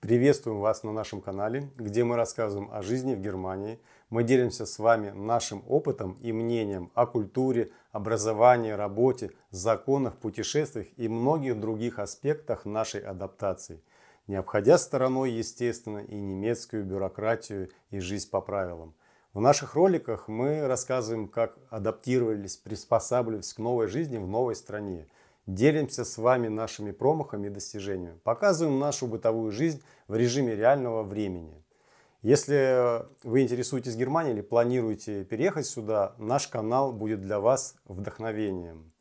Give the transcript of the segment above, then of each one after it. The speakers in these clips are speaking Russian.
Приветствуем вас на нашем канале, где мы рассказываем о жизни в Германии. Мы делимся с вами нашим опытом и мнением о культуре, образовании, работе, законах, путешествиях и многих других аспектах нашей адаптации, не обходя стороной, естественно, и немецкую бюрократию и жизнь по правилам. В наших роликах мы рассказываем, как адаптировались, приспосабливались к новой жизни в новой стране – Делимся с вами нашими промахами и достижениями. Показываем нашу бытовую жизнь в режиме реального времени. Если вы интересуетесь Германией или планируете переехать сюда, наш канал будет для вас вдохновением.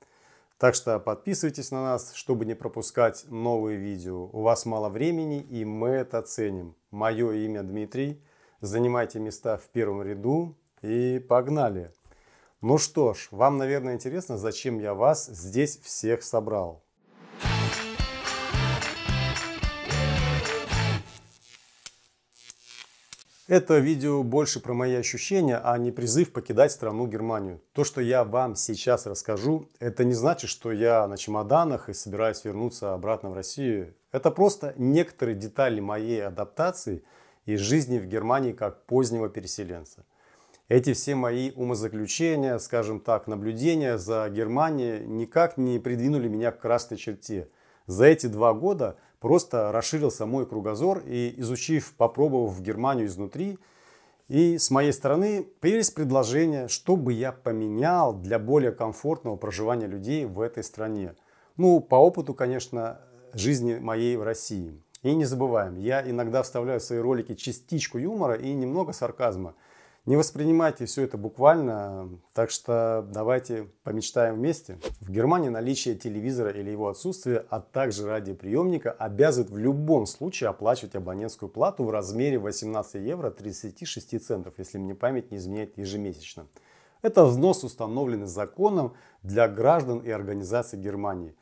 Так что подписывайтесь на нас, чтобы не пропускать новые видео. У вас мало времени, и мы это ценим. Мое имя Дмитрий. Занимайте места в первом ряду и погнали! Ну что ж, вам, наверное, интересно, зачем я вас здесь всех собрал. Это видео больше про мои ощущения, а не призыв покидать страну Германию. То, что я вам сейчас расскажу, это не значит, что я на чемоданах и собираюсь вернуться обратно в Россию. Это просто некоторые детали моей адаптации и жизни в Германии как позднего переселенца – эти все мои умозаключения, скажем так, наблюдения за Германией никак не придвинули меня к красной черте. За эти два года просто расширился мой кругозор и изучив, попробовав Германию изнутри, и с моей стороны появились предложения, чтобы я поменял для более комфортного проживания людей в этой стране. Ну, по опыту, конечно, жизни моей в России. И не забываем, я иногда вставляю в свои ролики частичку юмора и немного сарказма – не воспринимайте все это буквально, так что давайте помечтаем вместе. В Германии наличие телевизора или его отсутствие, а также радиоприемника обязывает в любом случае оплачивать абонентскую плату в размере 18 евро 36 центов, если мне память не изменяет ежемесячно. Это взнос, установленный законом для граждан и организаций Германии.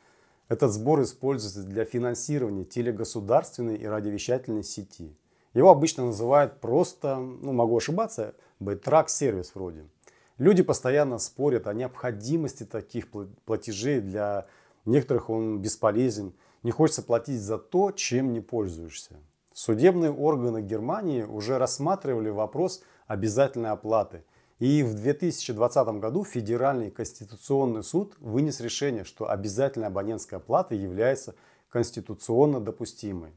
Этот сбор используется для финансирования телегосударственной и радиовещательной сети. Его обычно называют просто, ну могу ошибаться, бэйтрак сервис вроде. Люди постоянно спорят о необходимости таких платежей. Для некоторых он бесполезен. Не хочется платить за то, чем не пользуешься. Судебные органы Германии уже рассматривали вопрос обязательной оплаты. И в 2020 году Федеральный конституционный суд вынес решение, что обязательная абонентская плата является конституционно допустимой.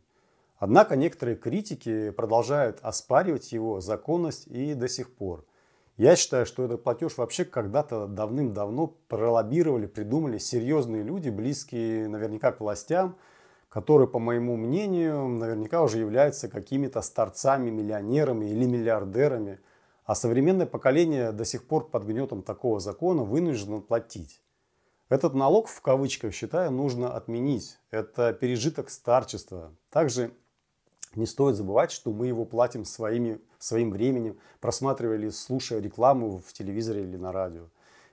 Однако некоторые критики продолжают оспаривать его законность и до сих пор. Я считаю, что этот платеж вообще когда-то давным-давно пролоббировали, придумали серьезные люди, близкие наверняка к властям, которые, по моему мнению, наверняка уже являются какими-то старцами, миллионерами или миллиардерами. А современное поколение до сих пор под гнетом такого закона вынуждено платить. Этот налог, в кавычках, считаю, нужно отменить. Это пережиток старчества. Также не стоит забывать, что мы его платим своими, своим временем, просматривая или слушая рекламу в телевизоре или на радио.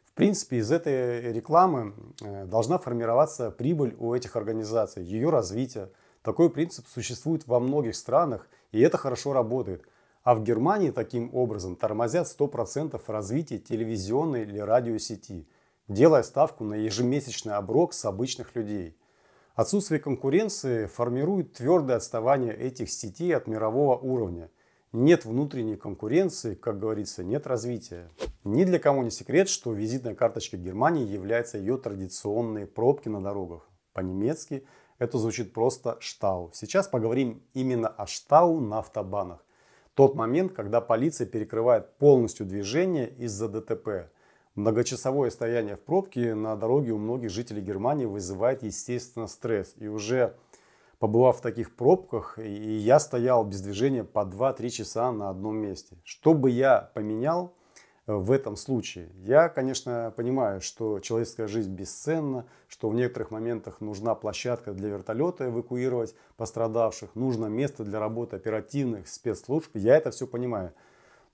В принципе, из этой рекламы э, должна формироваться прибыль у этих организаций, ее развитие. Такой принцип существует во многих странах, и это хорошо работает. А в Германии таким образом тормозят 100% развития телевизионной или радиосети, делая ставку на ежемесячный оброк с обычных людей – Отсутствие конкуренции формирует твердое отставание этих сетей от мирового уровня. Нет внутренней конкуренции, как говорится, нет развития. Ни для кого не секрет, что визитная карточка Германии является ее традиционные пробки на дорогах. По-немецки это звучит просто «штау». Сейчас поговорим именно о «штау» на автобанах. Тот момент, когда полиция перекрывает полностью движение из-за ДТП. Многочасовое стояние в пробке на дороге у многих жителей Германии вызывает, естественно, стресс. И уже побывав в таких пробках, и я стоял без движения по 2-3 часа на одном месте. Что бы я поменял э, в этом случае? Я, конечно, понимаю, что человеческая жизнь бесценна, что в некоторых моментах нужна площадка для вертолета эвакуировать пострадавших, нужно место для работы оперативных спецслужб. Я это все понимаю.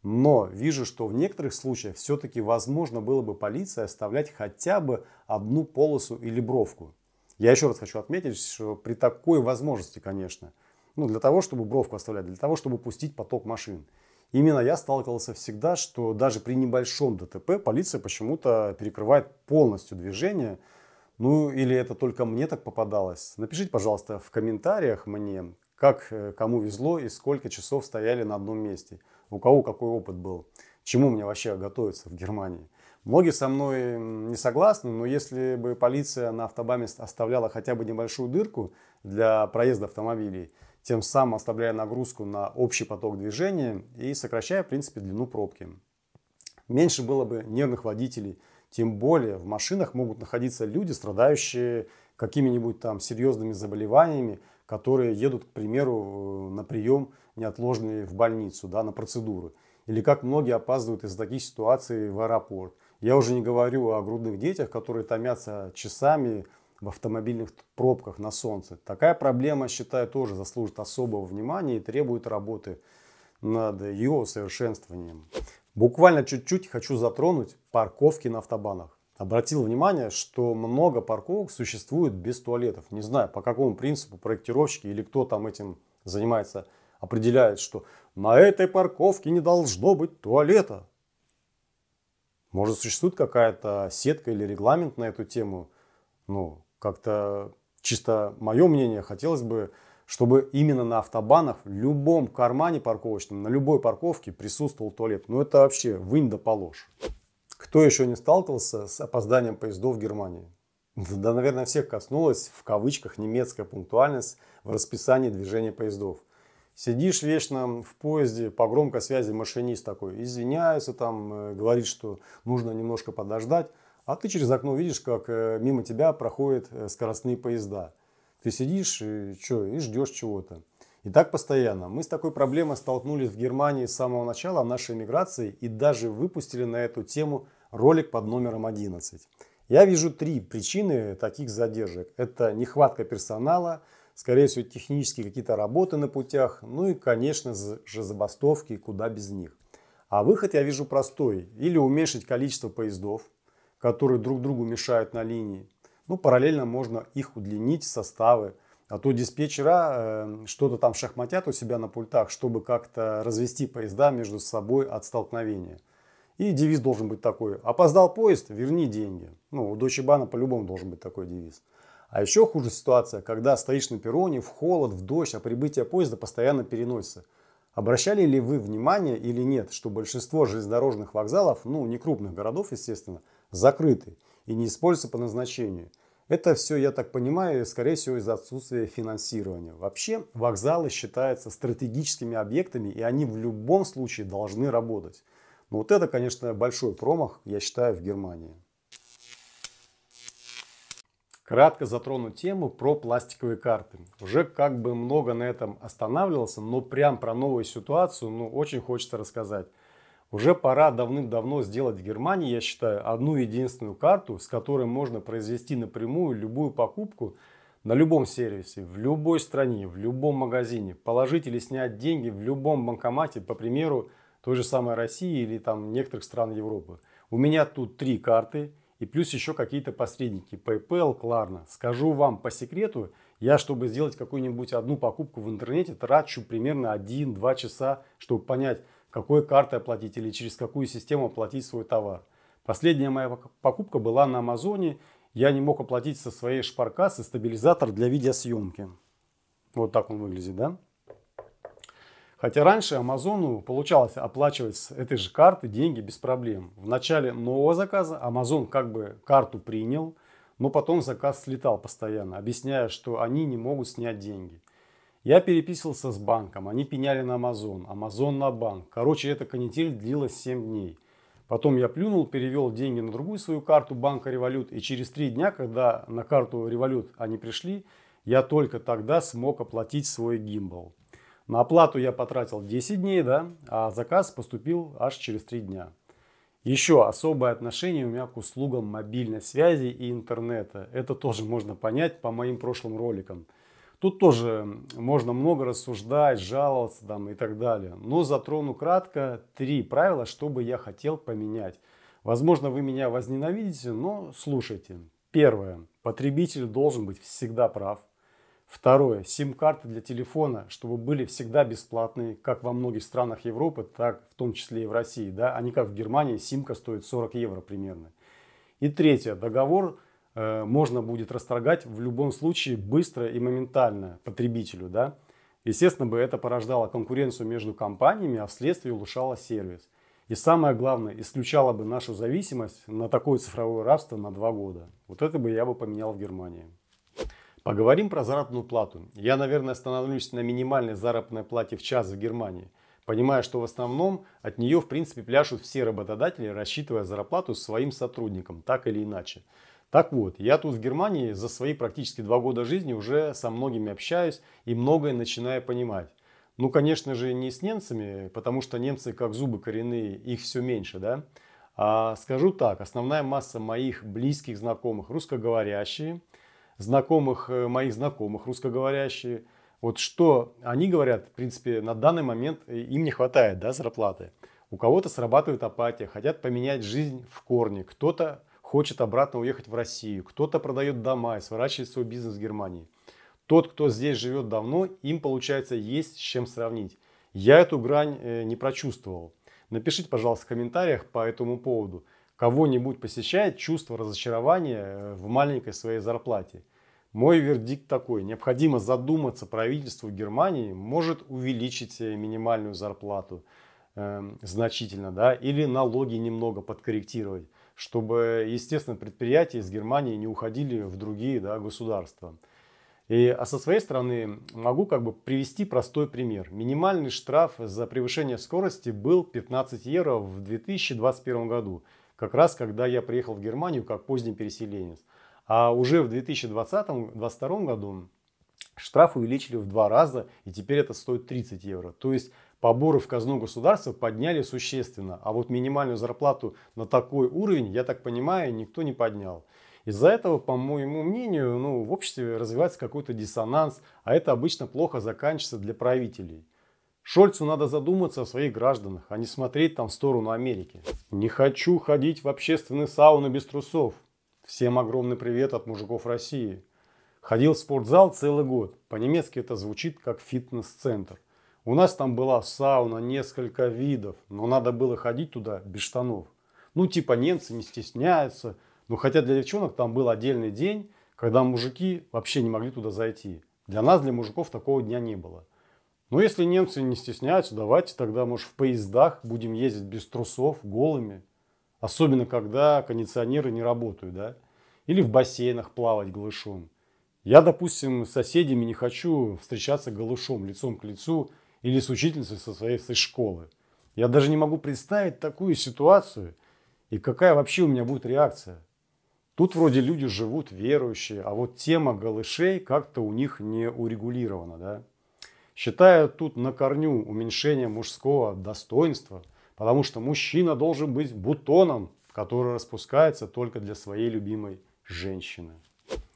Но вижу, что в некоторых случаях все-таки возможно было бы полиции оставлять хотя бы одну полосу или бровку. Я еще раз хочу отметить, что при такой возможности, конечно, ну, для того, чтобы бровку оставлять, для того, чтобы пустить поток машин. Именно я сталкивался всегда, что даже при небольшом ДТП полиция почему-то перекрывает полностью движение. Ну или это только мне так попадалось. Напишите, пожалуйста, в комментариях мне, как э, кому везло и сколько часов стояли на одном месте, у кого какой опыт был, чему мне вообще готовиться в Германии. Многие со мной не согласны, но если бы полиция на автобаме оставляла хотя бы небольшую дырку для проезда автомобилей, тем самым оставляя нагрузку на общий поток движения и сокращая, в принципе, длину пробки. Меньше было бы нервных водителей, тем более в машинах могут находиться люди, страдающие какими-нибудь там серьезными заболеваниями, которые едут, к примеру, э, на прием неотложный в больницу, да, на процедуры. Или как многие опаздывают из таких ситуаций в аэропорт. Я уже не говорю о грудных детях, которые томятся часами в автомобильных пробках на солнце. Такая проблема, считаю, тоже заслужит особого внимания и требует работы над ее усовершенствованием. Буквально чуть-чуть хочу затронуть парковки на автобанах обратил внимание, что много парковок существует без туалетов. Не знаю, по какому принципу проектировщики или кто там этим занимается, определяет, что на этой парковке не должно быть туалета. Может, существует какая-то сетка или регламент на эту тему? Ну, как-то чисто мое мнение, хотелось бы, чтобы именно на автобанах в любом кармане парковочном, на любой парковке присутствовал туалет. Ну, это вообще вынь да положь. Кто еще не сталкивался с опозданием поездов в Германии? Да, наверное, всех коснулась в кавычках немецкая пунктуальность в расписании движения поездов. Сидишь вечно в поезде, по громкой связи машинист такой извиняется, там э, говорит, что нужно немножко подождать, а ты через окно видишь, как э, мимо тебя проходят э, скоростные поезда. Ты сидишь и, что, и ждешь чего-то. И так постоянно. Мы с такой проблемой столкнулись в Германии с самого начала нашей миграции и даже выпустили на эту тему ролик под номером 11. Я вижу три причины таких задержек. Это нехватка персонала, скорее всего, технические какие-то работы на путях, ну и, конечно же, забастовки, куда без них. А выход я вижу простой. Или уменьшить количество поездов, которые друг другу мешают на линии. Ну, параллельно можно их удлинить, составы, а то диспетчера э, что-то там шахматят у себя на пультах, чтобы как-то развести поезда между собой от столкновения. И девиз должен быть такой. Опоздал поезд, верни деньги. Ну, у Deutsche Bahn по-любому должен быть такой девиз. А еще хуже ситуация, когда стоишь на перроне в холод, в дождь, а прибытие поезда постоянно переносится. Обращали ли вы внимание или нет, что большинство железнодорожных вокзалов, ну не крупных городов, естественно, закрыты и не используются по назначению – это все, я так понимаю, скорее всего из-за отсутствия финансирования. Вообще вокзалы считаются стратегическими объектами и они в любом случае должны работать. Но вот это, конечно, большой промах, я считаю, в Германии. Кратко затрону тему про пластиковые карты. Уже как бы много на этом останавливался, но прям про новую ситуацию ну, очень хочется рассказать. Уже пора давным-давно сделать в Германии, я считаю, одну единственную карту, с которой можно произвести напрямую любую покупку на любом сервисе, в любой стране, в любом магазине, положить или снять деньги в любом банкомате, по примеру, той же самой России или там некоторых стран Европы. У меня тут три карты и плюс еще какие-то посредники, PayPal, Klarna. Скажу вам по секрету, я, чтобы сделать какую-нибудь одну покупку в интернете, трачу примерно 1-2 часа, чтобы понять, какой картой оплатить или через какую систему оплатить свой товар. Последняя моя покупка была на Амазоне. Я не мог оплатить со своей шпаркассы стабилизатор для видеосъемки. Вот так он выглядит, да? Хотя раньше Амазону получалось оплачивать с этой же карты деньги без проблем. В начале нового заказа Амазон как бы карту принял, но потом заказ слетал постоянно, объясняя, что они не могут снять деньги. Я переписывался с банком, они пеняли на Amazon, Amazon на банк. Короче, эта канитель длилась 7 дней. Потом я плюнул, перевел деньги на другую свою карту банка Револют. И через три дня, когда на карту Револют они пришли, я только тогда смог оплатить свой гимбал. На оплату я потратил 10 дней, да, а заказ поступил аж через 3 дня. Еще особое отношение у меня к услугам мобильной связи и интернета. Это тоже можно понять по моим прошлым роликам – Тут тоже можно много рассуждать, жаловаться там, и так далее. Но затрону кратко три правила, что бы я хотел поменять. Возможно, вы меня возненавидите, но слушайте. Первое. Потребитель должен быть всегда прав. Второе. Сим-карты для телефона, чтобы были всегда бесплатные, как во многих странах Европы, так в том числе и в России. Да? А не как в Германии симка стоит 40 евро примерно. И третье. Договор Э, можно будет расторгать в любом случае быстро и моментально потребителю, да. Естественно бы это порождало конкуренцию между компаниями, а вследствие улучшало сервис. И самое главное, исключало бы нашу зависимость на такое цифровое рабство на два года. Вот это бы я бы поменял в Германии. Поговорим про заработную плату. Я, наверное, остановлюсь на минимальной заработной плате в час в Германии, понимая, что в основном от нее, в принципе, пляшут все работодатели, рассчитывая зарплату своим сотрудникам, так или иначе. Так вот, я тут в Германии за свои практически два года жизни уже со многими общаюсь и многое начинаю понимать. Ну, конечно же, не с немцами, потому что немцы как зубы коренные, их все меньше, да? А скажу так, основная масса моих близких знакомых русскоговорящие, знакомых э, моих знакомых русскоговорящие, вот что они говорят, в принципе, на данный момент э, им не хватает, да, зарплаты. У кого-то срабатывает апатия, хотят поменять жизнь в корне, кто-то хочет обратно уехать в Россию, кто-то продает дома и сворачивает свой бизнес в Германии. Тот, кто здесь живет давно, им, получается, есть с чем сравнить. Я эту грань э, не прочувствовал. Напишите, пожалуйста, в комментариях по этому поводу. Кого-нибудь посещает чувство разочарования э, в маленькой своей зарплате? Мой вердикт такой. Необходимо задуматься правительству Германии, может увеличить э, минимальную зарплату э, значительно, да, или налоги немного подкорректировать чтобы, естественно, предприятия из Германии не уходили в другие да, государства. И, а со своей стороны могу как бы привести простой пример. Минимальный штраф за превышение скорости был 15 евро в 2021 году, как раз когда я приехал в Германию как поздний переселенец. А уже в 2020-2022 году штраф увеличили в два раза, и теперь это стоит 30 евро. То есть поборы в казну государства подняли существенно, а вот минимальную зарплату на такой уровень, я так понимаю, никто не поднял. Из-за этого, по моему мнению, ну, в обществе развивается какой-то диссонанс, а это обычно плохо заканчивается для правителей. Шольцу надо задуматься о своих гражданах, а не смотреть там в сторону Америки. Не хочу ходить в общественные сауны без трусов. Всем огромный привет от мужиков России. Ходил в спортзал целый год. По-немецки это звучит как фитнес-центр. У нас там была сауна, несколько видов, но надо было ходить туда без штанов. Ну, типа немцы не стесняются. Ну, хотя для девчонок там был отдельный день, когда мужики вообще не могли туда зайти. Для нас, для мужиков, такого дня не было. Но если немцы не стесняются, давайте тогда, может, в поездах будем ездить без трусов, голыми. Особенно, когда кондиционеры не работают, да? Или в бассейнах плавать голышом. Я, допустим, с соседями не хочу встречаться голышом, лицом к лицу – или с учительницей со своей со школы. Я даже не могу представить такую ситуацию и какая вообще у меня будет реакция. Тут вроде люди живут верующие, а вот тема голышей как-то у них не урегулирована. Да? Считаю тут на корню уменьшение мужского достоинства, потому что мужчина должен быть бутоном, который распускается только для своей любимой женщины.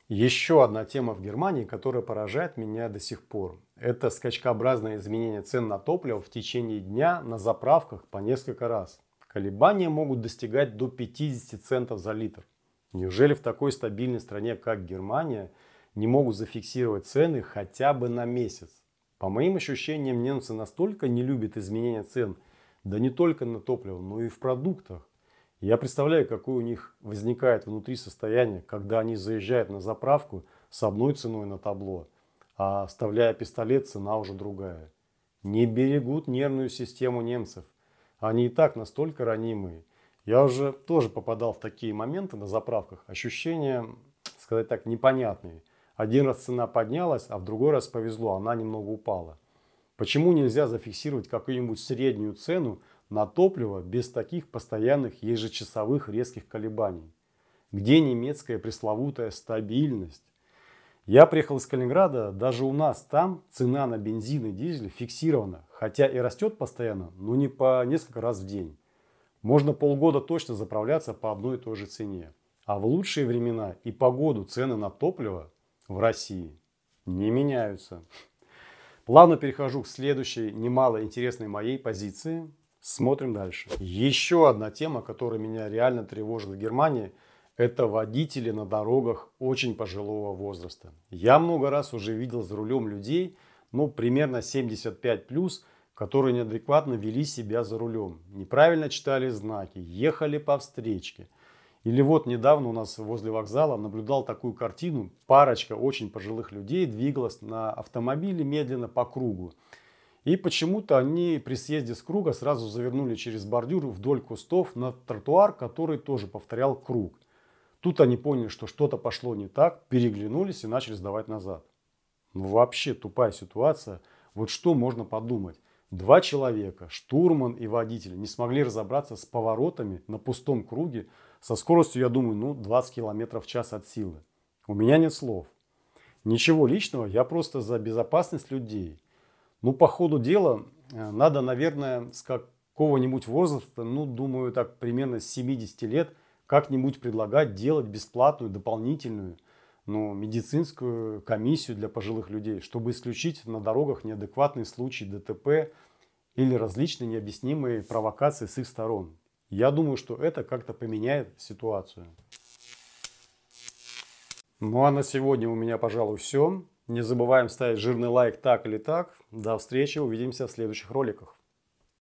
Еще одна тема в Германии, которая поражает меня до сих пор. Это скачкообразное изменение цен на топливо в течение дня на заправках по несколько раз. Колебания могут достигать до 50 центов за литр. Неужели в такой стабильной стране, как Германия, не могут зафиксировать цены хотя бы на месяц? По моим ощущениям, немцы настолько не любят изменения цен, да не только на топливо, но и в продуктах. Я представляю, какое у них возникает внутри состояние, когда они заезжают на заправку с одной ценой на табло – а вставляя пистолет, цена уже другая. Не берегут нервную систему немцев. Они и так настолько ранимые. Я уже тоже попадал в такие моменты на заправках. Ощущения, сказать так, непонятные. Один раз цена поднялась, а в другой раз повезло, она немного упала. Почему нельзя зафиксировать какую-нибудь среднюю цену на топливо без таких постоянных ежечасовых резких колебаний? Где немецкая пресловутая стабильность? Я приехал из Калининграда, даже у нас там цена на бензин и дизель фиксирована, хотя и растет постоянно, но не по несколько раз в день. Можно полгода точно заправляться по одной и той же цене. А в лучшие времена и по году цены на топливо в России не меняются. Плавно перехожу к следующей немало интересной моей позиции. Смотрим дальше. Еще одна тема, которая меня реально тревожит в Германии – это водители на дорогах очень пожилого возраста. Я много раз уже видел за рулем людей, ну, примерно 75 плюс, которые неадекватно вели себя за рулем, неправильно читали знаки, ехали по встречке. Или вот недавно у нас возле вокзала наблюдал такую картину. Парочка очень пожилых людей двигалась на автомобиле медленно по кругу. И почему-то они при съезде с круга сразу завернули через бордюр вдоль кустов на тротуар, который тоже повторял круг. Тут они поняли, что что-то пошло не так, переглянулись и начали сдавать назад. Ну, вообще тупая ситуация. Вот что можно подумать? Два человека, штурман и водитель, не смогли разобраться с поворотами на пустом круге со скоростью, я думаю, ну 20 км в час от силы. У меня нет слов. Ничего личного, я просто за безопасность людей. Ну, по ходу дела, э, надо, наверное, с какого-нибудь возраста, ну, думаю, так примерно с 70 лет – как-нибудь предлагать делать бесплатную дополнительную ну, медицинскую комиссию для пожилых людей, чтобы исключить на дорогах неадекватные случаи ДТП или различные необъяснимые провокации с их сторон. Я думаю, что это как-то поменяет ситуацию. Ну а на сегодня у меня, пожалуй, все. Не забываем ставить жирный лайк так или так. До встречи, увидимся в следующих роликах.